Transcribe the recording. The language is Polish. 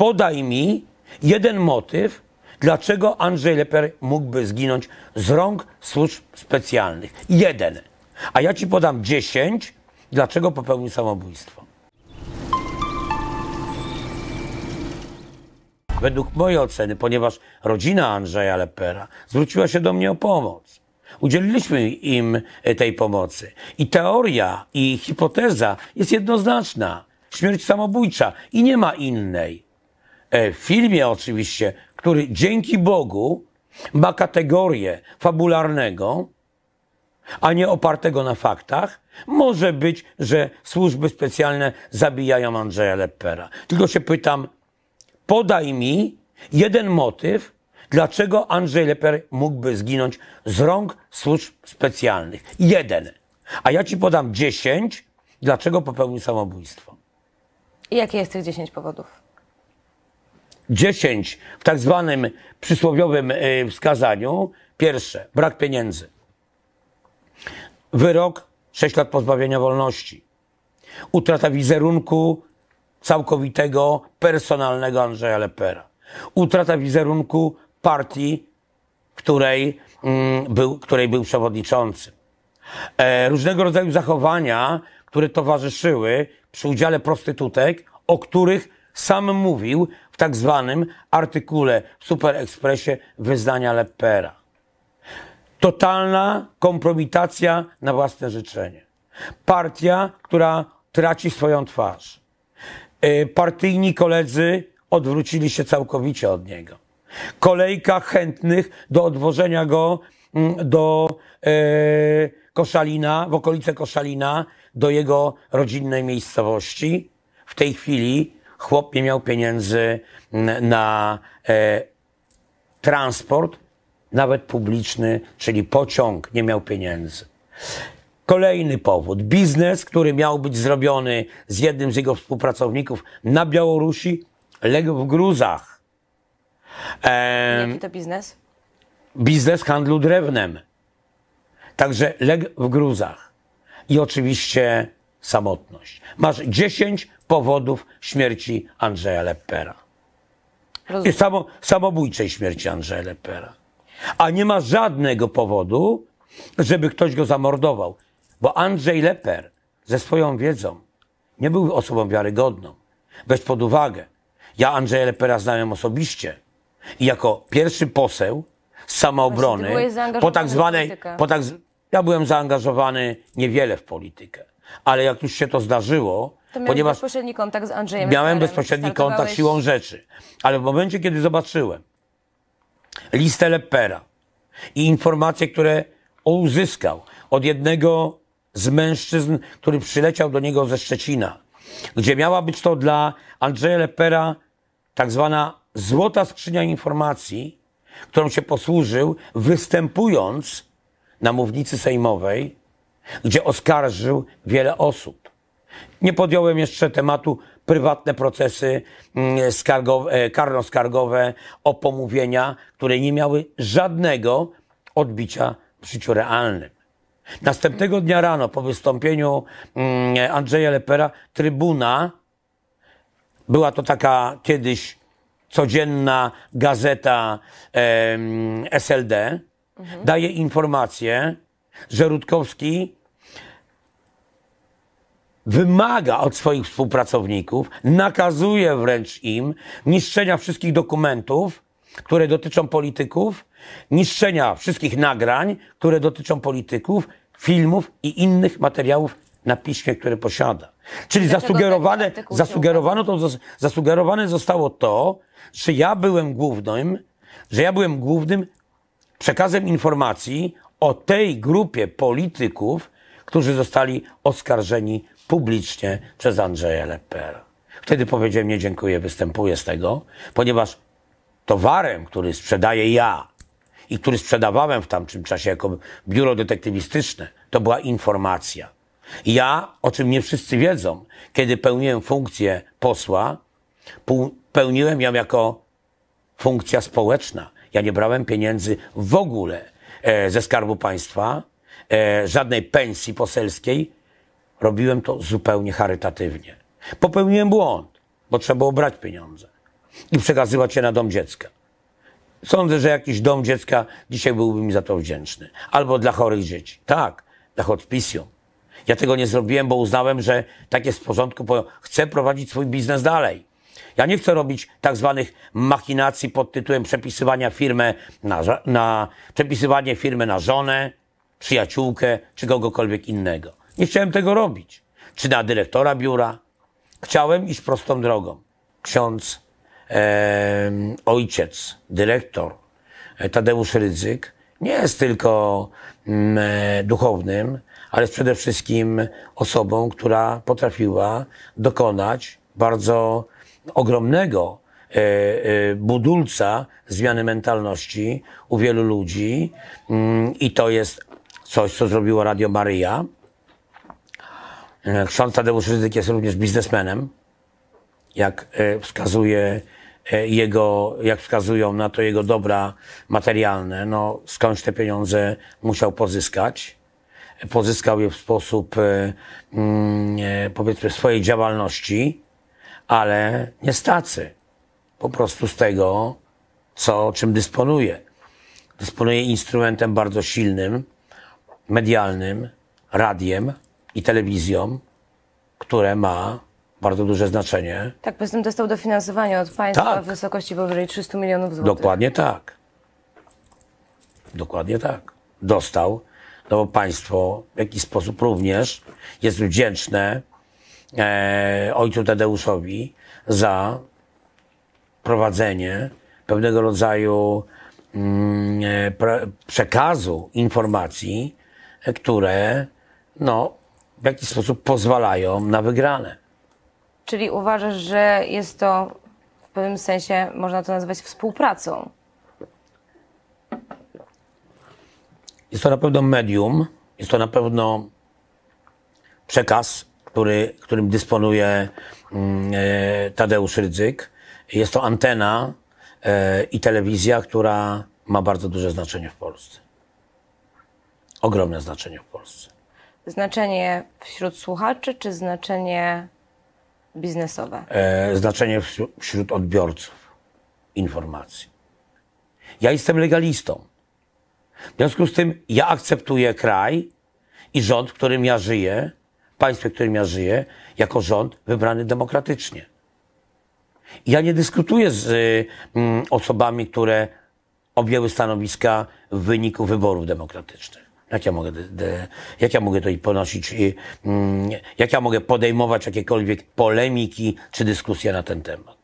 podaj mi jeden motyw, dlaczego Andrzej Leper mógłby zginąć z rąk służb specjalnych. Jeden. A ja ci podam dziesięć, dlaczego popełnił samobójstwo. Według mojej oceny, ponieważ rodzina Andrzeja Lepera zwróciła się do mnie o pomoc. Udzieliliśmy im e, tej pomocy. I teoria, i hipoteza jest jednoznaczna. Śmierć samobójcza i nie ma innej. E, filmie oczywiście, który dzięki Bogu ma kategorię fabularnego, a nie opartego na faktach, może być, że służby specjalne zabijają Andrzeja Leppera. Tylko się pytam, podaj mi jeden motyw, dlaczego Andrzej Leper mógłby zginąć z rąk służb specjalnych. Jeden. A ja ci podam dziesięć, dlaczego popełnił samobójstwo. I jakie jest tych dziesięć powodów? 10 w tak zwanym przysłowiowym e, wskazaniu. Pierwsze, brak pieniędzy. Wyrok 6 lat pozbawienia wolności. Utrata wizerunku całkowitego, personalnego Andrzeja Lepera. Utrata wizerunku partii, której, mm, był, której był przewodniczącym. E, różnego rodzaju zachowania, które towarzyszyły przy udziale prostytutek, o których sam mówił tak zwanym artykule w Superekspresie wyznania Lepera. Totalna kompromitacja na własne życzenie. Partia, która traci swoją twarz. Y, partyjni koledzy odwrócili się całkowicie od niego. Kolejka chętnych do odwożenia go mm, do e, Koszalina, w okolice Koszalina, do jego rodzinnej miejscowości. W tej chwili Chłop nie miał pieniędzy na e, transport, nawet publiczny, czyli pociąg nie miał pieniędzy. Kolejny powód. Biznes, który miał być zrobiony z jednym z jego współpracowników na Białorusi, legł w gruzach. E, Jaki to biznes? Biznes handlu drewnem. Także legł w gruzach. I oczywiście samotność. Masz 10 powodów śmierci Andrzeja Leppera. Rozumiem. Samo, samobójczej śmierci Andrzeja Leppera. A nie ma żadnego powodu, żeby ktoś go zamordował. Bo Andrzej Leper ze swoją wiedzą nie był osobą wiarygodną. Weź pod uwagę, ja Andrzeja Lepera znałem osobiście i jako pierwszy poseł z samoobrony po tak zwanej, po tak, ja byłem zaangażowany niewiele w politykę ale jak już się to zdarzyło, to ponieważ bezpośredni kontakt z Andrzejem miałem Karem, bezpośredni kontakt siłą rzeczy, ale w momencie, kiedy zobaczyłem listę Lepera i informacje, które uzyskał od jednego z mężczyzn, który przyleciał do niego ze Szczecina, gdzie miała być to dla Andrzeja Lepera tak zwana złota skrzynia informacji, którą się posłużył, występując na mównicy sejmowej gdzie oskarżył wiele osób. Nie podjąłem jeszcze tematu prywatne procesy mm, skargowe, karno-skargowe o pomówienia, które nie miały żadnego odbicia w życiu realnym. Następnego dnia rano po wystąpieniu mm, Andrzeja Lepera trybuna była to taka kiedyś codzienna gazeta SLD, mhm. daje informację, że Rutkowski wymaga od swoich współpracowników, nakazuje wręcz im niszczenia wszystkich dokumentów, które dotyczą polityków, niszczenia wszystkich nagrań, które dotyczą polityków, filmów i innych materiałów na piśmie, które posiada. Czyli zasugerowane, zasugerowano to, zasugerowane zostało to, że ja byłem głównym, że ja byłem głównym przekazem informacji o tej grupie polityków, którzy zostali oskarżeni publicznie przez Andrzeja Leper. Wtedy powiedziałem, nie dziękuję, występuję z tego, ponieważ towarem, który sprzedaję ja i który sprzedawałem w tamtym czasie jako biuro detektywistyczne, to była informacja. Ja, o czym nie wszyscy wiedzą, kiedy pełniłem funkcję posła, pełniłem ją jako funkcja społeczna. Ja nie brałem pieniędzy w ogóle E, ze Skarbu Państwa, e, żadnej pensji poselskiej. Robiłem to zupełnie charytatywnie. Popełniłem błąd, bo trzeba było brać pieniądze i przekazywać je na dom dziecka. Sądzę, że jakiś dom dziecka dzisiaj byłby mi za to wdzięczny. Albo dla chorych dzieci. Tak, dla hospicjum. Ja tego nie zrobiłem, bo uznałem, że tak jest w porządku, bo chcę prowadzić swój biznes dalej. Ja nie chcę robić tak zwanych machinacji pod tytułem przepisywania firmy na, na, przepisywanie firmy na żonę, przyjaciółkę czy kogokolwiek innego. Nie chciałem tego robić. Czy na dyrektora biura. Chciałem iść prostą drogą. Ksiądz, e, ojciec, dyrektor e, Tadeusz Rydzyk nie jest tylko mm, e, duchownym, ale jest przede wszystkim osobą, która potrafiła dokonać bardzo ogromnego e, e, budulca zmiany mentalności u wielu ludzi mm, i to jest coś, co zrobiło Radio Maryja. E, ksiądz Tadeusz Ryzyk jest również biznesmenem, jak wskazuje jego, jak wskazują na to jego dobra materialne, no skądś te pieniądze musiał pozyskać. Pozyskał je w sposób, mm, powiedzmy, swojej działalności ale nie stacy po prostu z tego, co, czym dysponuje. Dysponuje instrumentem bardzo silnym, medialnym, radiem i telewizją, które ma bardzo duże znaczenie. Tak, poza tym dostał dofinansowanie od państwa tak. w wysokości powyżej 300 milionów złotych. Dokładnie tak. Dokładnie tak. Dostał, no bo państwo w jakiś sposób również jest wdzięczne e, ojcu Tadeuszowi za prowadzenie pewnego rodzaju mm, e, pre, przekazu informacji, e, które no, w jakiś sposób pozwalają na wygrane. Czyli uważasz, że jest to w pewnym sensie, można to nazwać współpracą? Jest to na pewno medium, jest to na pewno przekaz, który, którym dysponuje mm, e, Tadeusz Rydzyk. Jest to antena e, i telewizja, która ma bardzo duże znaczenie w Polsce. Ogromne znaczenie w Polsce. Znaczenie wśród słuchaczy, czy znaczenie biznesowe? E, znaczenie wśród odbiorców informacji. Ja jestem legalistą. W związku z tym ja akceptuję kraj i rząd, w którym ja żyję, państwie, w którym ja żyję, jako rząd wybrany demokratycznie. Ja nie dyskutuję z y, osobami, które objęły stanowiska w wyniku wyborów demokratycznych. Jak ja mogę, de, de, jak ja mogę to ponosić, y, y, jak ja mogę podejmować jakiekolwiek polemiki czy dyskusje na ten temat?